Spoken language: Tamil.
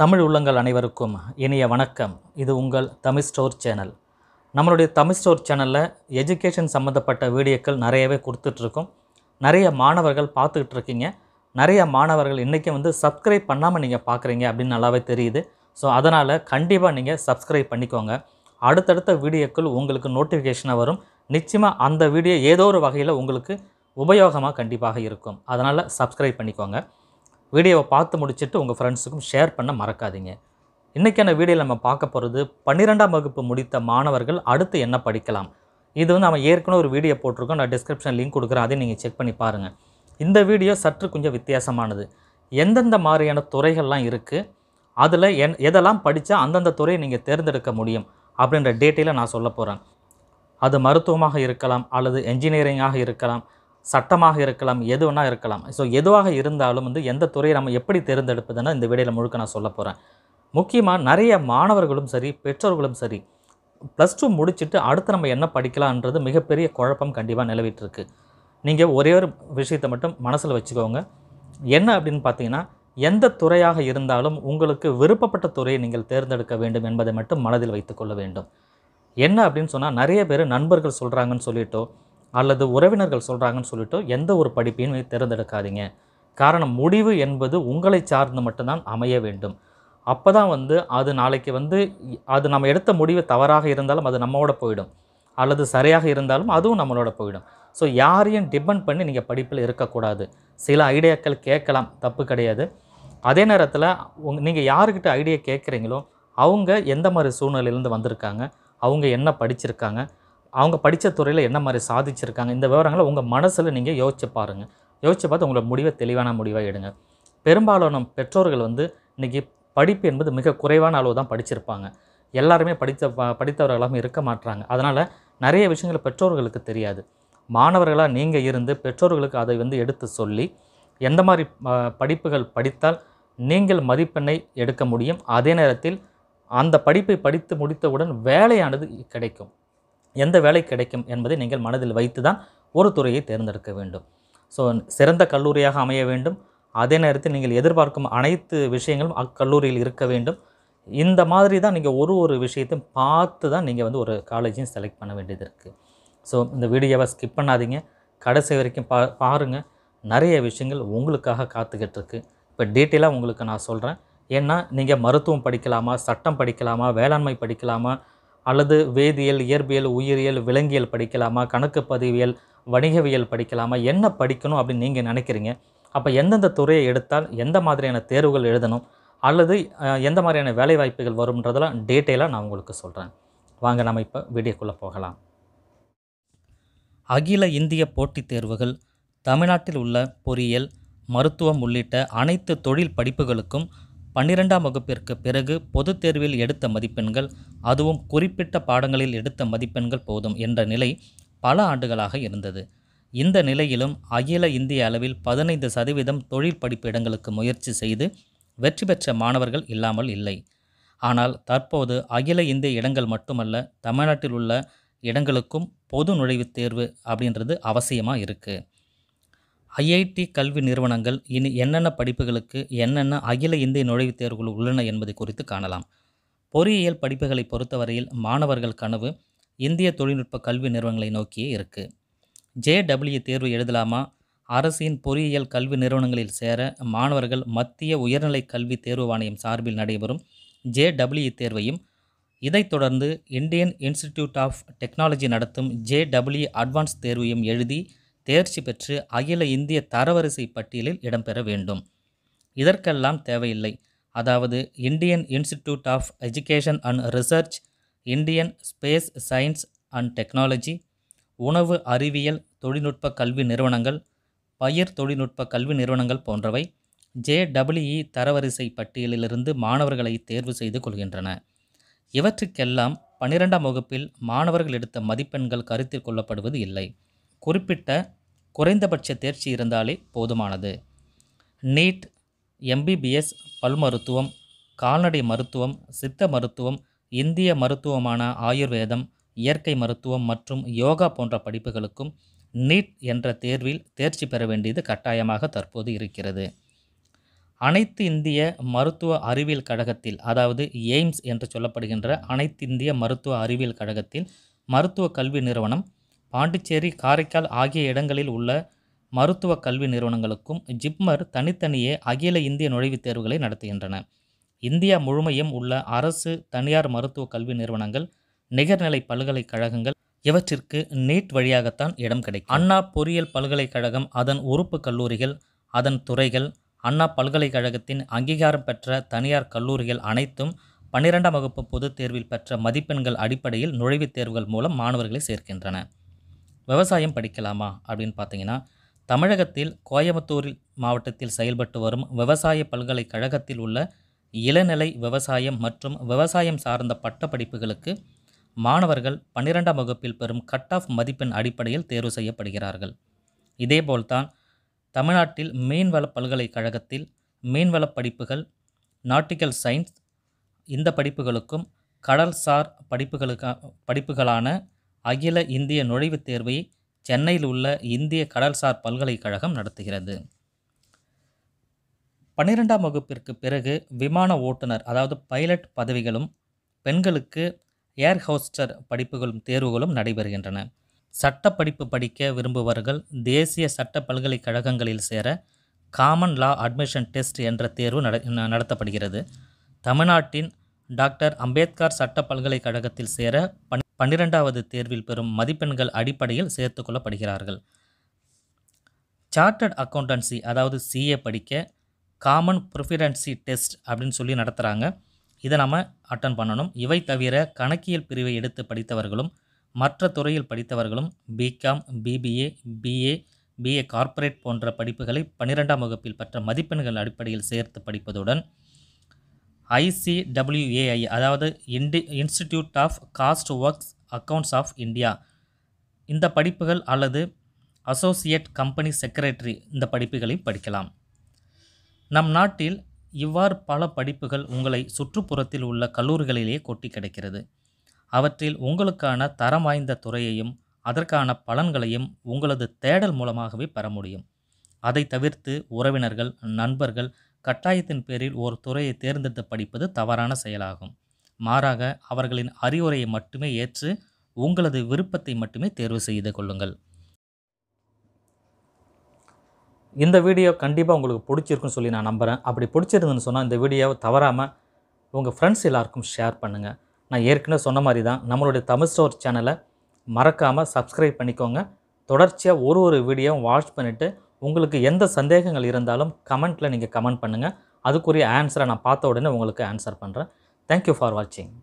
தமிழ் உள்ளங்கள் அனைவருக்கும் இனிய வணக்கம் இது உங்கள் தமிழ் ஸ்டோர் சேனல் நம்மளுடைய தமிழ் ஸ்டோர் சேனலில் எஜுகேஷன் சம்மந்தப்பட்ட வீடியோக்கள் நிறையவே கொடுத்துட்ருக்கோம் நிறைய மாணவர்கள் பார்த்துக்கிட்டு இருக்கீங்க நிறைய மாணவர்கள் இன்றைக்கி வந்து சப்ஸ்கிரைப் பண்ணாமல் நீங்கள் பார்க்குறீங்க அப்படின்னு நல்லாவே தெரியுது ஸோ அதனால் கண்டிப்பாக நீங்கள் சப்ஸ்கிரைப் பண்ணிக்கோங்க அடுத்தடுத்த வீடியோக்கள் உங்களுக்கு நோட்டிஃபிகேஷனாக வரும் நிச்சயமாக அந்த வீடியோ ஏதோ ஒரு வகையில் உங்களுக்கு உபயோகமாக கண்டிப்பாக இருக்கும் அதனால் சப்ஸ்கிரைப் பண்ணிக்கோங்க வீடியோவை பார்த்து முடிச்சுட்டு உங்கள் ஃப்ரெண்ட்ஸுக்கும் ஷேர் பண்ண மறக்காதீங்க இன்றைக்கான வீடியோவில் நம்ம பார்க்க போகிறது பன்னிரெண்டாம் வகுப்பு முடித்த மாணவர்கள் அடுத்து என்ன படிக்கலாம் இது வந்து நம்ம ஏற்கனவே ஒரு வீடியோ போட்டிருக்கோம் நான் டிஸ்கிரிப்ஷன் லிங்க் கொடுக்குறேன் அதையும் நீங்கள் செக் பண்ணி பாருங்கள் இந்த வீடியோ சற்று கொஞ்சம் வித்தியாசமானது எந்தெந்த மாதிரியான துறைகள்லாம் இருக்குது அதில் என் எதெல்லாம் படித்தா அந்தந்த துறையை நீங்கள் தேர்ந்தெடுக்க முடியும் அப்படின்ற டேட்டையில் நான் சொல்ல போகிறேன் அது மருத்துவமாக இருக்கலாம் அல்லது என்ஜினியரிங்காக இருக்கலாம் சட்டமாக இருக்கலாம் எது இருக்கலாம் ஸோ எதுவாக இருந்தாலும் வந்து எந்த துறையை நம்ம எப்படி தேர்ந்தெடுப்பதுன்னு இந்த வீடியோவில் முழுக்க நான் சொல்ல போகிறேன் முக்கியமாக நிறைய மாணவர்களும் சரி பெற்றோர்களும் சரி ப்ளஸ் டூ முடிச்சுட்டு அடுத்து நம்ம என்ன படிக்கலான்றது மிகப்பெரிய குழப்பம் கண்டிப்பாக நிலவிட்டுருக்கு நீங்கள் ஒரே ஒரு விஷயத்தை மட்டும் மனசில் வச்சுக்கோங்க என்ன அப்படின்னு பார்த்தீங்கன்னா எந்த துறையாக இருந்தாலும் உங்களுக்கு விருப்பப்பட்ட துறையை நீங்கள் தேர்ந்தெடுக்க வேண்டும் என்பதை மட்டும் மனதில் வைத்துக்கொள்ள வேண்டும் என்ன அப்படின்னு சொன்னால் நிறைய பேர் நண்பர்கள் சொல்கிறாங்கன்னு சொல்லிட்டோ அல்லது உறவினர்கள் சொல்கிறாங்கன்னு சொல்லிட்டு எந்த ஒரு படிப்பையும் தேர்ந்தெடுக்காதீங்க காரணம் முடிவு என்பது உங்களை சார்ந்து மட்டும்தான் அமைய வேண்டும் அப்போ தான் வந்து அது நாளைக்கு வந்து அது நம்ம எடுத்த முடிவு தவறாக இருந்தாலும் அது நம்மோட போயிடும் அல்லது சரியாக இருந்தாலும் அதுவும் நம்மளோட போயிடும் ஸோ யாரையும் டிபெண்ட் பண்ணி நீங்கள் படிப்பில் இருக்கக்கூடாது சில ஐடியாக்கள் கேட்கலாம் தப்பு கிடையாது அதே நேரத்தில் உங் நீங்கள் யாருக்கிட்ட ஐடியா கேட்குறீங்களோ அவங்க எந்த மாதிரி சூழ்நிலையிலேருந்து வந்திருக்காங்க அவங்க என்ன படிச்சிருக்காங்க அவங்க படித்த துறையில் என்ன மாதிரி சாதிச்சிருக்காங்க இந்த விவரங்களை உங்கள் மனசில் நீங்கள் யோசிச்சு பாருங்கள் யோசிச்சு பார்த்து உங்களோட முடிவை தெளிவான முடிவாக எடுங்க பெரும்பாலான பெற்றோர்கள் வந்து இன்றைக்கி படிப்பு என்பது மிக குறைவான அளவு தான் படிச்சிருப்பாங்க எல்லாருமே படித்த படித்தவர்களாகவும் இருக்க மாட்டாங்க அதனால் நிறைய விஷயங்கள் பெற்றோர்களுக்கு தெரியாது மாணவர்களாக நீங்கள் இருந்து பெற்றோர்களுக்கு அதை வந்து எடுத்து சொல்லி எந்த மாதிரி படிப்புகள் படித்தால் நீங்கள் மதிப்பெண்ணை எடுக்க முடியும் அதே நேரத்தில் அந்த படிப்பை படித்து முடித்தவுடன் வேலையானது கிடைக்கும் எந்த வேலை கிடைக்கும் என்பதை நீங்கள் மனதில் வைத்து தான் ஒரு துறையை தேர்ந்தெடுக்க வேண்டும் ஸோ சிறந்த கல்லூரியாக அமைய வேண்டும் அதே நேரத்தில் நீங்கள் எதிர்பார்க்கும் அனைத்து விஷயங்களும் அக்கல்லூரியில் இருக்க வேண்டும் இந்த மாதிரி தான் நீங்கள் ஒரு ஒரு விஷயத்தையும் பார்த்து தான் நீங்கள் வந்து ஒரு காலேஜையும் செலக்ட் பண்ண வேண்டியது இருக்குது ஸோ இந்த வீடியோவை ஸ்கிப் பண்ணாதீங்க கடைசி வரைக்கும் பா பாருங்கள் நிறைய விஷயங்கள் உங்களுக்காக காத்துக்கிட்டு இருக்கு இப்போ டீட்டெயிலாக உங்களுக்கு நான் சொல்கிறேன் ஏன்னா நீங்கள் மருத்துவம் படிக்கலாமா சட்டம் படிக்கலாமா வேளாண்மை படிக்கலாமா அல்லது வேதியியல் இயற்பியல் உயிரியல் விலங்கியல் படிக்கலாமா கணக்கு பதிவியல் வணிகவியல் படிக்கலாமா என்ன படிக்கணும் அப்படின்னு நீங்கள் நினைக்கிறீங்க அப்போ எந்தெந்த துறையை எடுத்தால் எந்த மாதிரியான தேர்வுகள் எழுதணும் அல்லது எந்த மாதிரியான வேலைவாய்ப்புகள் வரும்ன்றதெல்லாம் டீட்டெயிலாக நான் உங்களுக்கு சொல்கிறேன் வாங்க நம்ம இப்போ வீடியோக்குள்ளே போகலாம் அகில இந்திய போட்டித் தேர்வுகள் தமிழ்நாட்டில் உள்ள பொறியியல் மருத்துவம் உள்ளிட்ட அனைத்து தொழில் படிப்புகளுக்கும் பன்னிரெண்டாம் வகுப்பிற்கு பிறகு பொதுத் தேர்வில் எடுத்த மதிப்பெண்கள் அதுவும் குறிப்பிட்ட பாடங்களில் எடுத்த மதிப்பெண்கள் போதும் என்ற நிலை பல ஆண்டுகளாக இருந்தது இந்த நிலையிலும் அகில இந்திய அளவில் பதினைந்து சதவீதம் தொழில் படிப்பு இடங்களுக்கு முயற்சி செய்து வெற்றி பெற்ற மாணவர்கள் இல்லாமல் இல்லை ஆனால் தற்போது அகில இந்திய இடங்கள் மட்டுமல்ல தமிழ்நாட்டில் உள்ள இடங்களுக்கும் பொது நுழைவுத் தேர்வு அப்படின்றது அவசியமாக இருக்குது ஐஐடி கல்வி நிறுவனங்கள் இனி என்னென்ன படிப்புகளுக்கு என்னென்ன அகில இந்திய நுழைவுத் தேர்வுகள் உள்ளன என்பதை குறித்து காணலாம் பொறியியல் படிப்புகளை பொறுத்தவரையில் மாணவர்கள் கனவு இந்திய தொழில்நுட்ப கல்வி நிறுவனங்களை நோக்கியே இருக்குது ஜேடபிள்யூ தேர்வு எழுதலாமா அரசின் பொறியியல் கல்வி நிறுவனங்களில் சேர மாணவர்கள் மத்திய உயர்நிலை கல்வி தேர்வு வாணையம் சார்பில் நடைபெறும் ஜேடபிள்யூ தேர்வையும் இதைத் தொடர்ந்து இந்தியன் இன்ஸ்டிடியூட் ஆஃப் டெக்னாலஜி நடத்தும் ஜேடபிள்யூ அட்வான்ஸ் தேர்வையும் எழுதி தேர்ச்சி பெற்று அகில இந்திய தரவரிசை பட்டியலில் இடம்பெற வேண்டும் இதற்கெல்லாம் தேவையில்லை அதாவது Indian Institute of Education and Research Indian Space Science and Technology உணவு அறிவியல் தொழில்நுட்ப கல்வி நிறுவனங்கள் பயிர் தொழில்நுட்ப கல்வி நிறுவனங்கள் போன்றவை ஜேடபிள்யூஇ தரவரிசை பட்டியலிலிருந்து மாணவர்களை தேர்வு செய்து கொள்கின்றன இவற்றுக்கெல்லாம் பனிரெண்டாம் வகுப்பில் மாணவர்கள் எடுத்த மதிப்பெண்கள் கருத்தில் கொள்ளப்படுவது இல்லை குறிப்பிட்ட குறைந்தபட்ச தேர்ச்சி இருந்தாலே போதுமானது நீட் எம்பிபிஎஸ் பல் மருத்துவம் கால்நடை மருத்துவம் சித்த மருத்துவம் இந்திய மருத்துவமான ஆயுர்வேதம் இயற்கை மருத்துவம் மற்றும் யோகா போன்ற படிப்புகளுக்கும் நீட் என்ற தேர்வில் தேர்ச்சி பெற வேண்டியது கட்டாயமாக தற்போது இருக்கிறது அனைத்து இந்திய மருத்துவ அறிவியல் கழகத்தில் அதாவது எய்ம்ஸ் என்று சொல்லப்படுகின்ற அனைத்து இந்திய மருத்துவ அறிவியல் கழகத்தில் மருத்துவ கல்வி நிறுவனம் பாண்டிச்சேரி காரைக்கால் ஆகிய இடங்களில் உள்ள மருத்துவ கல்வி நிறுவனங்களுக்கும் ஜிப்மர் தனித்தனியே அகில இந்திய நுழைவுத் தேர்வுகளை நடத்துகின்றன இந்தியா முழுமையும் உள்ள அரசு தனியார் மருத்துவ கல்வி நிறுவனங்கள் நிகர்நிலை பல்கலைக்கழகங்கள் இவற்றிற்கு நீட் வழியாகத்தான் இடம் கிடைக்கும் அண்ணா பொறியியல் பல்கலைக்கழகம் அதன் உறுப்பு கல்லூரிகள் அதன் துறைகள் அண்ணா பல்கலைக்கழகத்தின் அங்கீகாரம் பெற்ற தனியார் கல்லூரிகள் அனைத்தும் பன்னிரெண்டாம் வகுப்பு பொதுத் தேர்வில் பெற்ற மதிப்பெண்கள் அடிப்படையில் நுழைவுத் தேர்வுகள் மூலம் மாணவர்களை சேர்க்கின்றன விவசாயம் படிக்கலாமா அப்படின்னு பார்த்தீங்கன்னா தமிழகத்தில் கோயம்புத்தூர் மாவட்டத்தில் செயல்பட்டு வரும் விவசாய பல்கலைக்கழகத்தில் உள்ள இளநிலை விவசாயம் மற்றும் விவசாயம் சார்ந்த பட்டப்படிப்புகளுக்கு மாணவர்கள் பன்னிரெண்டாம் வகுப்பில் பெறும் கட் ஆஃப் மதிப்பெண் அடிப்படையில் தேர்வு செய்யப்படுகிறார்கள் இதேபோல்தான் தமிழ்நாட்டில் மீன்வள பல்கலைக்கழகத்தில் மீன்வள படிப்புகள் நாட்டிக்கல் சயின்ஸ் இந்த படிப்புகளுக்கும் கடல்சார் படிப்புகளுக்கா படிப்புகளான அகில இந்திய நுழைவுத் தேர்வை சென்னையில் உள்ள இந்திய கடல்சார் பல்கலைக்கழகம் நடத்துகிறது பன்னிரெண்டாம் வகுப்பிற்கு பிறகு விமான ஓட்டுநர் அதாவது பைலட் பதவிகளும் பெண்களுக்கு ஏர் ஹோஸ்டர் படிப்புகளும் தேர்வுகளும் நடைபெறுகின்றன சட்ட படிப்பு படிக்க விரும்புபவர்கள் தேசிய சட்ட பல்கலைக்கழகங்களில் சேர காமன் லா அட்மிஷன் டெஸ்ட் என்ற தேர்வு நடத்தப்படுகிறது தமிழ்நாட்டின் டாக்டர் அம்பேத்கர் சட்ட பல்கலைக்கழகத்தில் சேர பன்னிரெண்டாவது தேர்வில் பெறும் மதிப்பெண்கள் அடிப்படையில் சேர்த்து கொள்ளப்படுகிறார்கள் சார்ட்டர்ட் அக்கௌண்டன்சி அதாவது சிஏ படிக்க காமன் ப்ரிஃபரன்சி டெஸ்ட் அப்படின்னு சொல்லி நடத்துகிறாங்க இதை நம்ம அட்டன் பண்ணணும் இவை தவிர கணக்கியல் பிரிவை எடுத்து படித்தவர்களும் மற்ற துறையில் படித்தவர்களும் BCom BBA BA BA corporate போன்ற படிப்புகளை பன்னிரெண்டாம் வகுப்பில் பெற்ற மதிப்பெண்கள் அடிப்படையில் சேர்த்து படிப்பதுடன் ஐசிடபிள்யூஏஐ அதாவது Indian Institute of Cost Works Accounts of India இந்த படிப்புகள் அல்லது அசோசியேட் கம்பெனி செக்ரட்டரி இந்த படிப்புகளை படிக்கலாம் நம் நாட்டில் இவ்வாறு பல படிப்புகள் உங்களை சுற்றுப்புறத்தில் உள்ள கல்லூரிகளிலேயே கொட்டி கிடைக்கிறது அவற்றில் உங்களுக்கான தரம் வாய்ந்த துறையையும் அதற்கான பலன்களையும் உங்களது தேடல் மூலமாகவே பெற முடியும் அதை தவிர்த்து உறவினர்கள் நண்பர்கள் கட்டாயத்தின் பேரில் ஒரு துறையை தேர்ந்தெடுத்து படிப்பது தவறான செயலாகும் மாறாக அவர்களின் அறிவுரையை மட்டுமே ஏற்று உங்களது விருப்பத்தை மட்டுமே தேர்வு செய்து கொள்ளுங்கள் இந்த வீடியோ கண்டிப்பாக உங்களுக்கு பிடிச்சிருக்குன்னு சொல்லி நான் நம்புகிறேன் அப்படி பிடிச்சிருந்ததுன்னு சொன்னால் இந்த வீடியோவை தவறாமல் உங்கள் ஃப்ரெண்ட்ஸ் எல்லாருக்கும் ஷேர் பண்ணுங்கள் நான் ஏற்கனவே சொன்ன மாதிரி தான் நம்மளுடைய தமிழ் ஸ்டோர் சேனலை மறக்காமல் சப்ஸ்கிரைப் பண்ணிக்கோங்க தொடர்ச்சியாக ஒரு ஒரு வீடியோவும் வாட்ச் பண்ணிவிட்டு உங்களுக்கு எந்த சந்தேகங்கள் இருந்தாலும் கமெண்ட்டில் நீங்கள் கமெண்ட் பண்ணுங்கள் அதுக்குரிய ஆன்சரை நான் பார்த்த உடனே உங்களுக்கு ஆன்சர் பண்ணுறேன் தேங்க்யூ ஃபார் வாட்சிங்